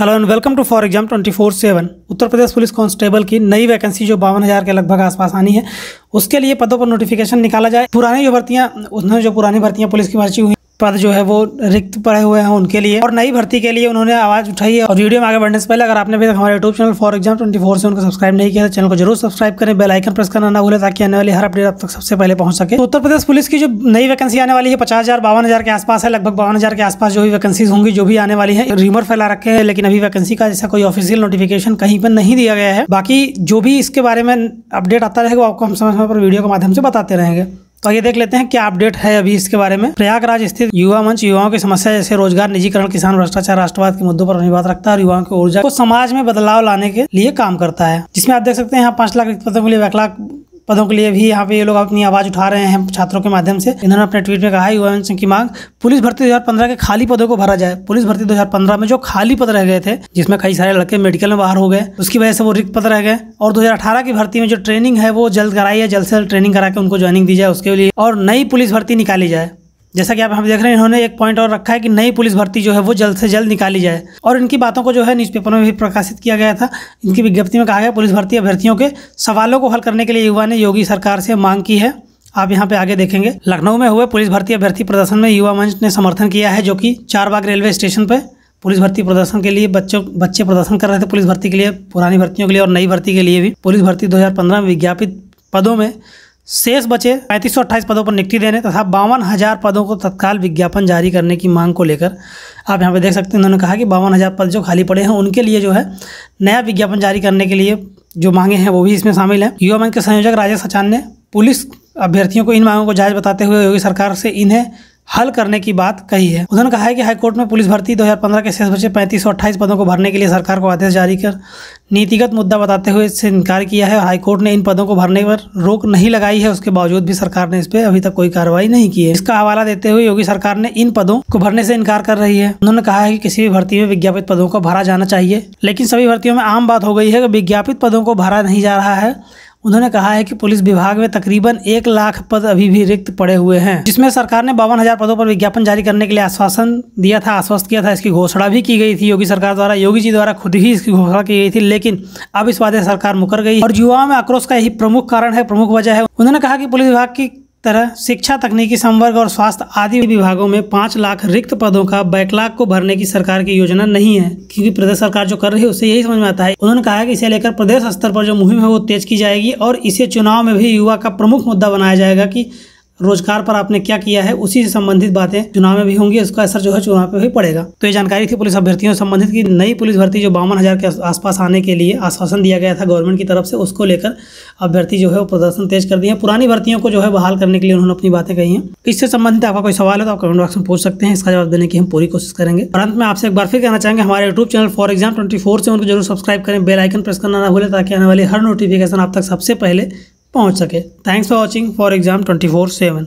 hello and welcome to for exam twenty four seven Uttar Pradesh police constable की नई vacancy जो बावन हज़ार के लगभग आसपास आनी है उसके लिए पदों पर नोटिफिकेशन निकाला जाए पुरानी जो भर्तियां उसने जो पुरानी भर्तियां पुलिस की भर्ती हुई पद जो है वो रिक्त पड़े हुए हैं उनके लिए और नई भर्ती के लिए उन्होंने आवाज़ उठाई है और वीडियो में आगे बढ़ने से पहले अगर आपने अभी तक हमारे YouTube channel for exam twenty four से उनको सब्सक्राइब नहीं किया तो चैनल को जरूर सब्सक्राइब करें बेल आइकन प्रेस करना ना भूलें ताकि आने वाली हर अपडेट आप तक सबसे पहले पहुंच सके तो उत्तर प्रदेश पुलिस की जो नई वैकेंसी आने वाली है पचास हज़ार बावन हज़ार के आसपास है लगभग बावन हज़ार के आसपास जो भी वैकेंसीज होंगी जो भी आने वाली है रीमर फैला रखे हैं लेकिन अभी वैकेंसी का जैसा कोई ऑफिशियल नोटिफिकेशन कहीं पर नहीं दिया गया है बाकी जो भी इसके बारे में अपडेट आता रहेगा वो आपको हम समय समय पर वीडियो के माध्यम से बताते रहेंगे तो आइए देख लेते हैं क्या अपडेट है अभी इसके बारे में प्रयागराज स्थित युवा मंच युवाओं की समस्या जैसे रोजगार निजीकरण किसान भ्रष्टाचार राष्ट्रवाद के मुद्दों पर अपनी बात रखता है और युवाओं की ऊर्जा को समाज में बदलाव लाने के लिए काम करता है जिसमें आप देख सकते हैं यहाँ पांच लाख पदों के लिए एक लाख पदों के लिए भी यहाँ पे ये लोग अपनी आवाज़ उठा रहे हैं छात्रों के माध्यम से इन्होंने अपने ट्वीट में कहा युवा सिंह की मांग पुलिस भर्ती 2015 के खाली पदों को भरा जाए पुलिस भर्ती 2015 में जो खाली पद रह गए थे जिसमें कई सारे लड़के मेडिकल में बाहर हो गए उसकी वजह से वो रिक्त पद रह गए और दो की भर्ती में जो ट्रेनिंग है वो जल्द कराई है जल्द से जल्द ट्रेनिंग करा के उनको ज्वाइनिंग दी जाए उसके लिए और नई पुलिस भर्ती निकाली जाए जैसा कि आप हम देख रहे हैं इन्होंने एक पॉइंट और रखा है कि नई पुलिस भर्ती जो है वो जल्द से जल्द निकाली जाए और इनकी बातों को जो है न्यूज़पेपर में भी प्रकाशित किया गया था इनकी विज्ञप्ति में कहा गया पुलिस भर्ती अभ्यर्थियों के सवालों को हल करने के लिए युवा ने योगी सरकार से मांग की है आप यहाँ पे आगे देखेंगे लखनऊ में हुए पुलिस भर्ती अभ्यर्थी प्रदर्शन में युवा मंच ने समर्थन किया है जो कि चारबाग रेलवे स्टेशन पर पुलिस भर्ती प्रदर्शन के लिए बच्चों बच्चे प्रदर्शन कर रहे थे पुलिस भर्ती के लिए पुरानी भर्तियों के लिए और नई भर्ती के लिए भी पुलिस भर्ती दो में विज्ञापित पदों में शेष बचे पैंतीस सौ अट्ठाईस पदों पर नियुक्ति देने तथा बावन हज़ार पदों को तत्काल विज्ञापन जारी करने की मांग को लेकर आप यहाँ पे देख सकते हैं उन्होंने कहा कि बावन हज़ार पद जो खाली पड़े हैं उनके लिए जो है नया विज्ञापन जारी करने के लिए जो मांगे हैं वो भी इसमें शामिल हैं युवा मंच के संयोजक राजेश सचान ने पुलिस अभ्यर्थियों को इन मांगों को जायज़ बताते हुए योगी सरकार से इन्हें हल करने की बात कही है उन्होंने कहा है कि हाईकोर्ट में पुलिस भर्ती 2015 के शेष बचे पैंतीस सौ अट्ठाईस पदों को भरने के लिए सरकार को आदेश जारी कर नीतिगत मुद्दा बताते हुए इससे इनकार किया है और हाईकोर्ट ने इन पदों को भरने पर रोक नहीं लगाई है उसके बावजूद भी सरकार ने इस पर अभी तक कोई कार्रवाई नहीं की है इसका हवाला देते हुए योगी सरकार ने इन पदों को भरने से इनकार कर रही है उन्होंने कहा है कि किसी भी भर्ती में विज्ञापित पदों को भरा जाना चाहिए लेकिन सभी भर्तियों में आम बात हो गई है कि विज्ञापित पदों को भरा नहीं जा रहा है उन्होंने कहा है कि पुलिस विभाग में तकरीबन एक लाख पद अभी भी रिक्त पड़े हुए हैं जिसमें सरकार ने बावन हजार पदों पर विज्ञापन जारी करने के लिए आश्वासन दिया था आश्वस्त किया था इसकी घोषणा भी की गई थी योगी सरकार द्वारा योगी जी द्वारा खुद ही इसकी घोषणा की गई थी लेकिन अब इस वादे सरकार मुकर गई और युवाओं में आक्रोश का यही प्रमुख कारण है प्रमुख वजह है उन्होंने कहा कि पुलिस विभाग की तरह शिक्षा तकनीकी संवर्ग और स्वास्थ्य आदि विभागों में पाँच लाख रिक्त पदों का बैकलाग को भरने की सरकार की योजना नहीं है क्योंकि प्रदेश सरकार जो कर रही है उससे यही समझ में आता है उन्होंने कहा है कि इसे लेकर प्रदेश स्तर पर जो मुहिम है वो तेज की जाएगी और इसे चुनाव में भी युवा का प्रमुख मुद्दा बनाया जाएगा कि रोजगार पर आपने क्या किया है उसी से संबंधित बातें चुनाव में भी होंगी उसका असर जो है चुनाव पे भी पड़ेगा तो ये जानकारी थी पुलिस अभ्यर्थियों से संबंधित की नई पुलिस भर्ती जो बावन हजार के आसपास आने के लिए आश्वासन दिया गया था गवर्नमेंट की तरफ से उसको लेकर अभ्यर्थी जो है वो प्रदर्शन तेज कर दिए हैं पुरानी भर्तियों को जो है बहाल करने के लिए उन्होंने अपनी बातें कही हैं इससे संबंधित आपका कोई सवाल है तो आप कमेंट बॉक्स में पूछ सकते हैं इसका जवाब देने की हम पूरी कोशिश करेंगे और अंत में आपसे एक बार फिर कहना चाहेंगे हमारे YouTube channel for exam twenty से उनको जरूर सब्सक्राइब करें बेलाइकन प्रेस करना ना भूलें ताकि आने वाली हर नोटिफिकेशन आप तक सबसे पहले पहुँच सके thanks for watching for exam twenty four seven